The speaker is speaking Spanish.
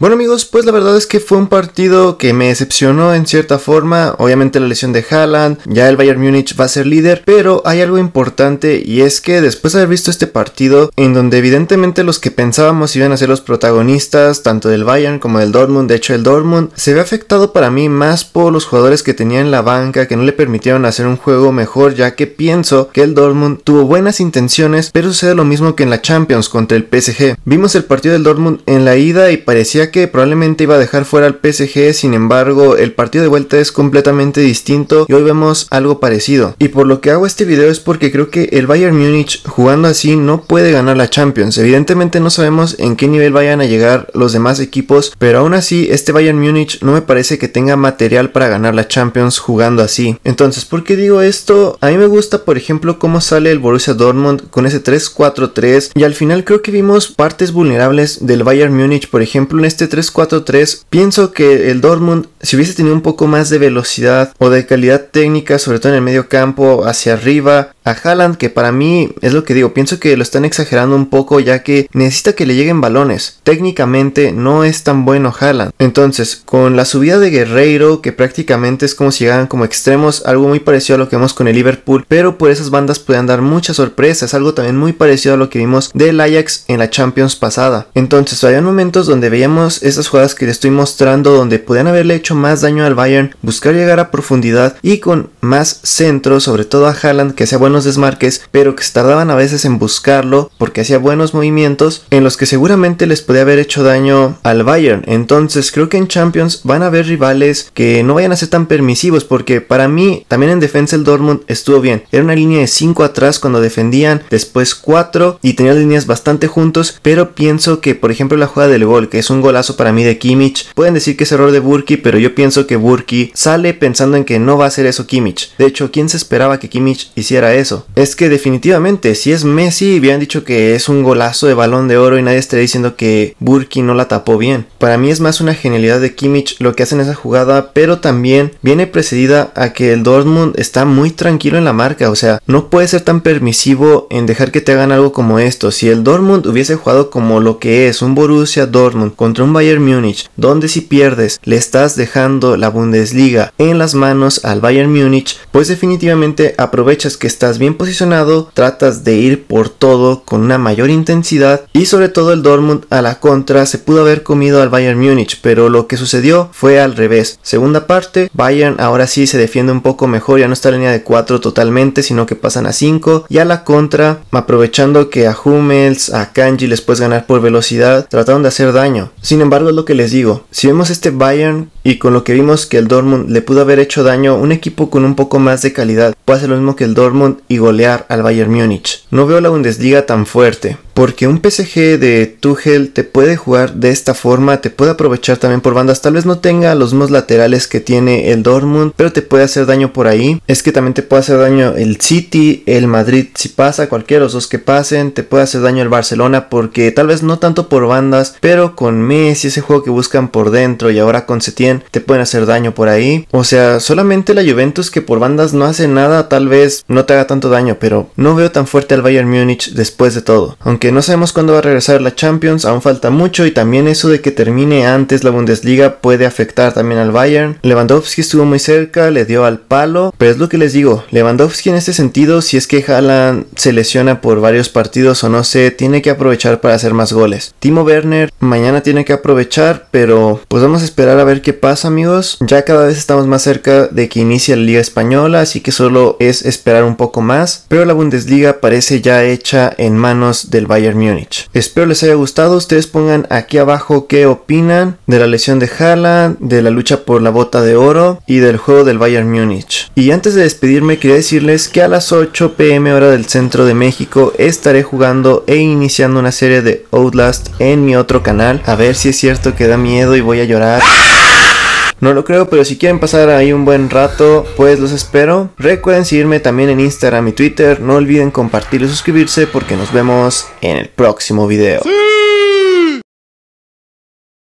Bueno amigos, pues la verdad es que fue un partido que me decepcionó en cierta forma, obviamente la lesión de Haaland, ya el Bayern Múnich va a ser líder, pero hay algo importante y es que después de haber visto este partido en donde evidentemente los que pensábamos iban a ser los protagonistas, tanto del Bayern como del Dortmund, de hecho el Dortmund se ve afectado para mí más por los jugadores que tenía en la banca que no le permitieron hacer un juego mejor, ya que pienso que el Dortmund tuvo buenas intenciones, pero sucede lo mismo que en la Champions contra el PSG. Vimos el partido del Dortmund en la ida y parecía que probablemente iba a dejar fuera al PSG, sin embargo el partido de vuelta es completamente distinto y hoy vemos algo parecido. Y por lo que hago este video es porque creo que el Bayern Múnich jugando así no puede ganar la Champions. Evidentemente no sabemos en qué nivel vayan a llegar los demás equipos, pero aún así este Bayern Múnich no me parece que tenga material para ganar la Champions jugando así. Entonces, ¿por qué digo esto? A mí me gusta, por ejemplo, cómo sale el Borussia Dortmund con ese 3-4-3 y al final creo que vimos partes vulnerables del Bayern Múnich, por ejemplo, en este 3 4 pienso que el Dortmund si hubiese tenido un poco más de velocidad o de calidad técnica, sobre todo en el medio campo, hacia arriba, a Haaland, que para mí es lo que digo, pienso que lo están exagerando un poco ya que necesita que le lleguen balones. Técnicamente no es tan bueno Haaland. Entonces, con la subida de Guerreiro, que prácticamente es como si llegaran como extremos, algo muy parecido a lo que vemos con el Liverpool, pero por esas bandas pueden dar muchas sorpresas, algo también muy parecido a lo que vimos del Ajax en la Champions pasada. Entonces, había momentos donde veíamos esas jugadas que le estoy mostrando donde podían haberle hecho más daño al Bayern, buscar llegar a profundidad y con más centro, sobre todo a Haaland, que hacía buenos desmarques, pero que tardaban a veces en buscarlo porque hacía buenos movimientos en los que seguramente les podía haber hecho daño al Bayern. Entonces creo que en Champions van a haber rivales que no vayan a ser tan permisivos porque para mí también en defensa el Dortmund estuvo bien. Era una línea de 5 atrás cuando defendían, después 4 y tenían líneas bastante juntos, pero pienso que por ejemplo la jugada del gol, que es un golazo para mí de Kimmich, pueden decir que es error de Burki, pero yo pienso que Burki sale pensando en que no va a ser eso Kimmich. De hecho, ¿quién se esperaba que Kimmich hiciera eso? Es que definitivamente, si es Messi, habían dicho que es un golazo de balón de oro y nadie estaría diciendo que Burki no la tapó bien. Para mí es más una genialidad de Kimmich lo que hace en esa jugada, pero también viene precedida a que el Dortmund está muy tranquilo en la marca, o sea, no puede ser tan permisivo en dejar que te hagan algo como esto. Si el Dortmund hubiese jugado como lo que es un Borussia Dortmund contra un Bayern Múnich, donde si pierdes le estás dejando la Bundesliga en las manos al Bayern Múnich, pues definitivamente aprovechas que estás bien posicionado, tratas de ir por todo con una mayor intensidad y sobre todo el Dortmund a la contra se pudo haber comido al Bayern Múnich, pero lo que sucedió fue al revés. Segunda parte, Bayern ahora sí se defiende un poco mejor, ya no está en línea de 4 totalmente, sino que pasan a 5 y a la contra, aprovechando que a Hummels, a Kanji les puedes ganar por velocidad, trataron de hacer daño. Sin embargo, es lo que les digo, si vemos este Bayern y con lo que vimos que el Dortmund le pudo haber hecho daño, un equipo con un poco más de calidad puede hacer lo mismo que el Dortmund y golear al Bayern Múnich. No veo la Bundesliga tan fuerte, porque un PSG de Tuchel te puede jugar de esta forma, te puede aprovechar también por bandas. Tal vez no tenga los mismos laterales que tiene el Dortmund, pero te puede hacer daño por ahí. Es que también te puede hacer daño el City, el Madrid si pasa, cualquiera de los dos que pasen. Te puede hacer daño el Barcelona porque tal vez no tanto por bandas, pero con Messi, ese juego que buscan por dentro y ahora con Setien, te pueden hacer daño por ahí. O sea, solamente la Juventus que por bandas no hace nada, tal vez no te haga tanto daño, pero no veo tan fuerte al Bayern Munich después de todo. Aunque que no sabemos cuándo va a regresar la Champions, aún falta mucho y también eso de que termine antes la Bundesliga puede afectar también al Bayern. Lewandowski estuvo muy cerca, le dio al palo, pero es lo que les digo, Lewandowski en este sentido, si es que Haaland se lesiona por varios partidos o no sé, tiene que aprovechar para hacer más goles. Timo Werner mañana tiene que aprovechar, pero pues vamos a esperar a ver qué pasa amigos. Ya cada vez estamos más cerca de que inicie la Liga Española, así que solo es esperar un poco más, pero la Bundesliga parece ya hecha en manos del Bayern Bayern Múnich. Espero les haya gustado. Ustedes pongan aquí abajo qué opinan de la lesión de Haaland, de la lucha por la bota de oro y del juego del Bayern Múnich. Y antes de despedirme, quería decirles que a las 8 pm hora del centro de México estaré jugando e iniciando una serie de Outlast en mi otro canal. A ver si es cierto que da miedo y voy a llorar. No lo creo, pero si quieren pasar ahí un buen rato, pues los espero. Recuerden seguirme también en Instagram y Twitter. No olviden compartir y suscribirse porque nos vemos en el próximo video.